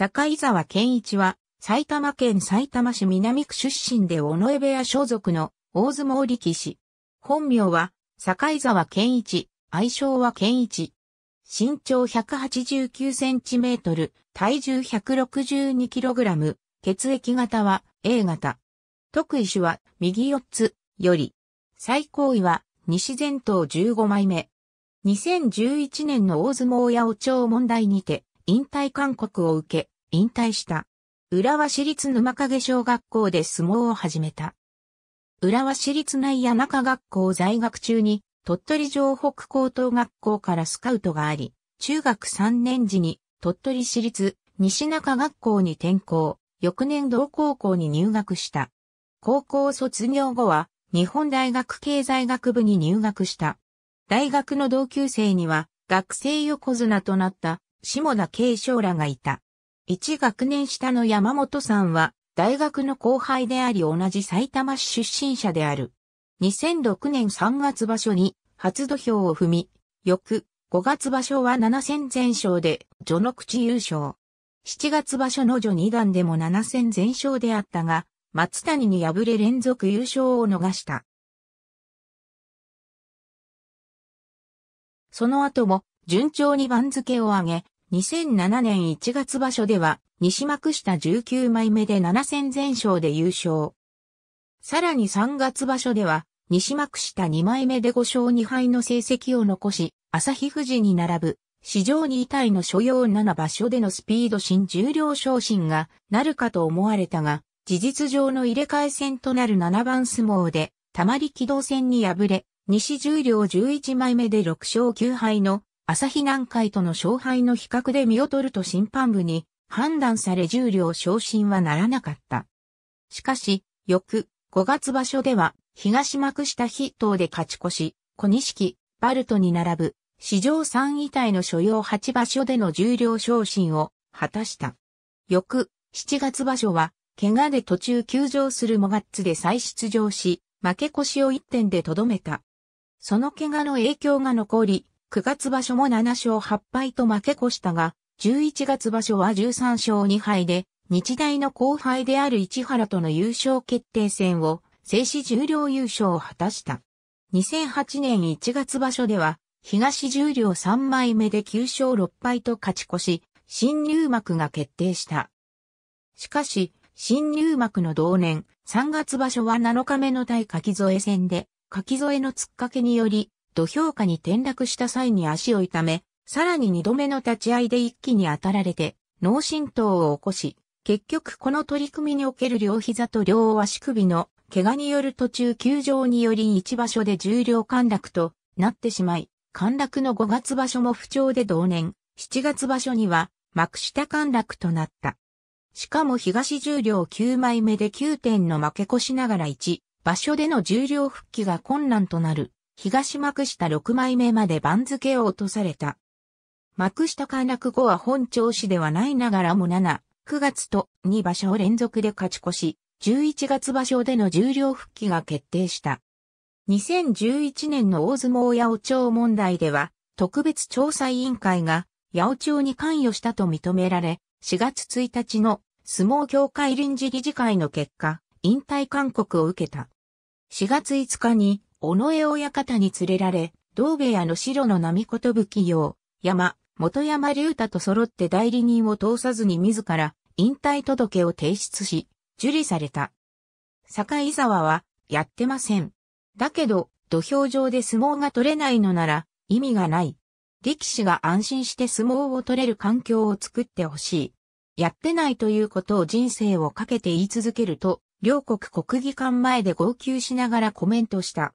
坂井沢健一は、埼玉県埼玉市南区出身で尾上部屋所属の大相撲力士。本名は、坂井沢健一、愛称は健一。身長189センチメートル、体重162キログラム、血液型は A 型。特異種は右4つより。最高位は西前頭15枚目。2011年の大相撲八お町問題にて、引退勧告を受け、引退した。浦和市立沼影小学校で相撲を始めた。浦和市立内谷中学校在学中に、鳥取城北高等学校からスカウトがあり、中学3年時に鳥取市立西中学校に転校、翌年同高校に入学した。高校卒業後は、日本大学経済学部に入学した。大学の同級生には、学生横綱となった下田慶章らがいた。一学年下の山本さんは、大学の後輩であり同じ埼玉市出身者である。2006年3月場所に初土俵を踏み、翌5月場所は7戦全勝で序の口優勝。7月場所の序二段でも7戦全勝であったが、松谷に敗れ連続優勝を逃した。その後も順調に番付を上げ、2007年1月場所では、西幕下19枚目で7戦全勝で優勝。さらに3月場所では、西幕下2枚目で5勝2敗の成績を残し、朝日富士に並ぶ、史上2位体の所要7場所でのスピード新重量昇進がなるかと思われたが、事実上の入れ替え戦となる7番相撲で、たまり軌道戦に敗れ、西重量11枚目で6勝9敗の朝日南海との勝敗の比較で見劣ると審判部に判断され重量昇進はならなかった。しかし、翌5月場所では東幕下筆頭で勝ち越し、小錦、バルトに並ぶ史上3位体の所要8場所での重量昇進を果たした。翌7月場所は怪我で途中休場するモガッツで再出場し、負け越しを1点でとどめた。その怪我の影響が残り、9月場所も7勝8敗と負け越したが、11月場所は13勝2敗で、日大の後輩である市原との優勝決定戦を、静止重量優勝を果たした。2008年1月場所では、東重量3枚目で9勝6敗と勝ち越し、新入幕が決定した。しかし、新入幕の同年、3月場所は7日目の対柿添戦で、柿添の突っかけにより、土俵下に転落した際に足を痛め、さらに二度目の立ち合いで一気に当たられて、脳震盪を起こし、結局この取り組みにおける両膝と両足首の怪我による途中休場により一場所で重量陥落となってしまい、陥落の5月場所も不調で同年、7月場所には幕下陥落となった。しかも東重量9枚目で9点の負け越しながら1、場所での重量復帰が困難となる。東幕下六枚目まで番付を落とされた。幕下陥落後は本調子ではないながらも7、9月と2場所を連続で勝ち越し、11月場所での重量復帰が決定した。2011年の大相撲八百長問題では、特別調査委員会が八百長に関与したと認められ、4月1日の相撲協会臨時理事会の結果、引退勧告を受けた。4月5日に尾上親方に連れられ、同部屋の白の波ことぶきよ山、元山竜太と揃って代理人を通さずに自ら引退届を提出し、受理された。坂井沢は、やってません。だけど、土俵上で相撲が取れないのなら、意味がない。力士が安心して相撲を取れる環境を作ってほしい。やってないということを人生をかけて言い続けると、両国国技館前で号泣しながらコメントした。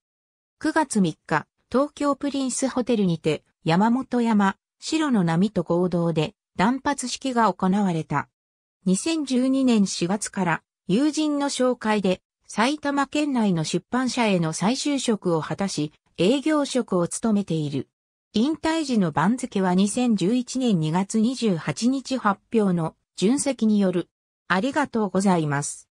9月3日、東京プリンスホテルにて、山本山、白の波と合同で、断髪式が行われた。2012年4月から、友人の紹介で、埼玉県内の出版社への再就職を果たし、営業職を務めている。引退時の番付は2011年2月28日発表の、純席による。ありがとうございます。